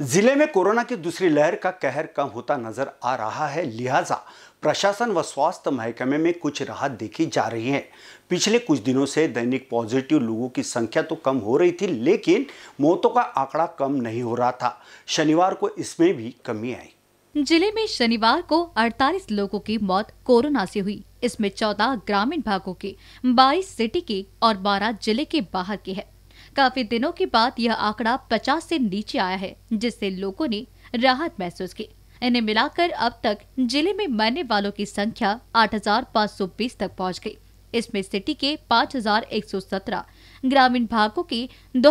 जिले में कोरोना की दूसरी लहर का कहर कम होता नजर आ रहा है लिहाजा प्रशासन व स्वास्थ्य महकमे में कुछ राहत देखी जा रही है पिछले कुछ दिनों से दैनिक पॉजिटिव लोगों की संख्या तो कम हो रही थी लेकिन मौतों का आंकड़ा कम नहीं हो रहा था शनिवार को इसमें भी कमी आई जिले में शनिवार को 48 लोगों की मौत कोरोना से हुई इसमें 14 ग्रामीण भागों के 22 सिटी के और 12 जिले के बाहर के है काफी दिनों के बाद यह आंकड़ा पचास से नीचे आया है जिससे लोगों ने राहत महसूस की इन्हें मिलाकर अब तक जिले में मरने वालों की संख्या 8,520 तक पहुंच गई इसमें सिटी के 5,117, ग्रामीण भागों के दो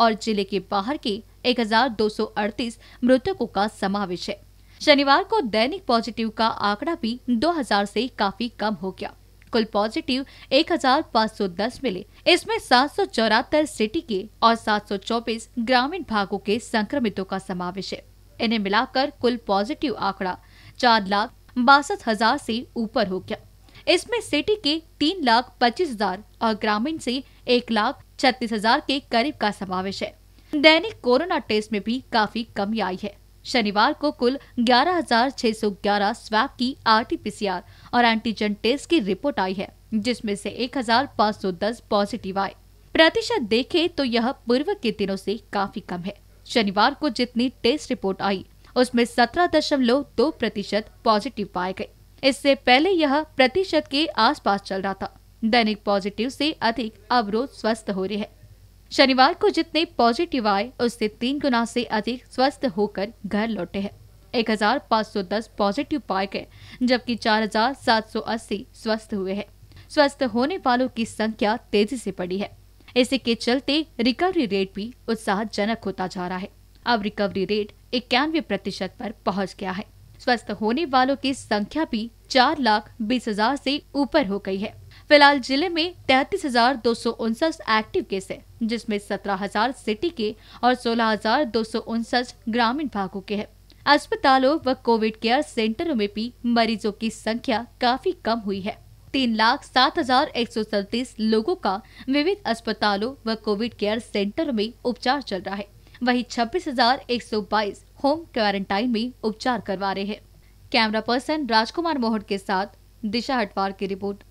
और जिले के बाहर के 1,238 मृतकों का समावेश है शनिवार को दैनिक पॉजिटिव का आंकड़ा भी 2000 से काफी कम हो गया कुल पॉजिटिव 1510 मिले इसमें सात सिटी के और 724 ग्रामीण भागों के संक्रमितों का समावेश है इन्हें मिलाकर कुल पॉजिटिव आंकड़ा चार लाख बासठ हजार ऐसी ऊपर हो गया इसमें सिटी के तीन लाख पच्चीस हजार और ग्रामीण से एक लाख छत्तीस हजार के करीब का समावेश है दैनिक कोरोना टेस्ट में भी काफी कमी आई है शनिवार को कुल 11,611 स्वैब की आरटीपीसीआर और एंटीजन टेस्ट की रिपोर्ट आई है जिसमें से 1,510 पॉजिटिव आए प्रतिशत देखें तो यह पूर्व के दिनों से काफी कम है शनिवार को जितनी टेस्ट रिपोर्ट आई उसमें सत्रह दशमलव दो प्रतिशत पॉजिटिव पाए गए इससे पहले यह प्रतिशत के आसपास चल रहा था दैनिक पॉजिटिव से अधिक अब रोज स्वस्थ हो रहे हैं शनिवार को जितने पॉजिटिव आए उससे तीन गुना से अधिक स्वस्थ होकर घर लौटे हैं 1510 पॉजिटिव पाए गए जबकि 4780 स्वस्थ हुए हैं स्वस्थ होने वालों की संख्या तेजी से बढ़ी है इसी के चलते रिकवरी रेट भी उत्साहजनक होता जा रहा है अब रिकवरी रेट इक्यानवे प्रतिशत पर पहुंच गया है स्वस्थ होने वालों की संख्या भी चार लाख बीस हजार से ऊपर हो गई है फिलहाल जिले में तैतीस एक्टिव केस है जिसमें 17,000 सिटी के और उनसठ ग्रामीण भागों के हैं अस्पतालों व कोविड केयर सेंटरों में भी मरीजों की संख्या काफी कम हुई है तीन लाख सात हजार एक सौ सैतीस लोगों का विविध अस्पतालों व कोविड केयर सेंटर में उपचार चल रहा है वहीं छब्बीस हजार एक सौ बाईस होम क्वारंटाइन में उपचार करवा रहे हैं कैमरा पर्सन राजकुमार मोहन के साथ दिशा हटवार की रिपोर्ट